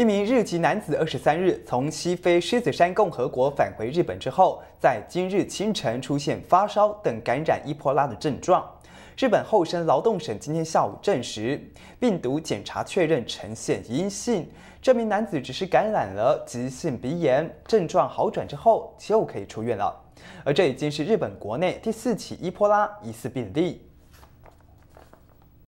一名日籍男子二十三日从西非狮子山共和国返回日本之后，在今日清晨出现发烧等感染伊波拉的症状。日本厚生劳动省今天下午证实，病毒检查确认呈现阴性。这名男子只是感染了急性鼻炎，症状好转之后就可以出院了。而这已经是日本国内第四起伊波拉疑似病例。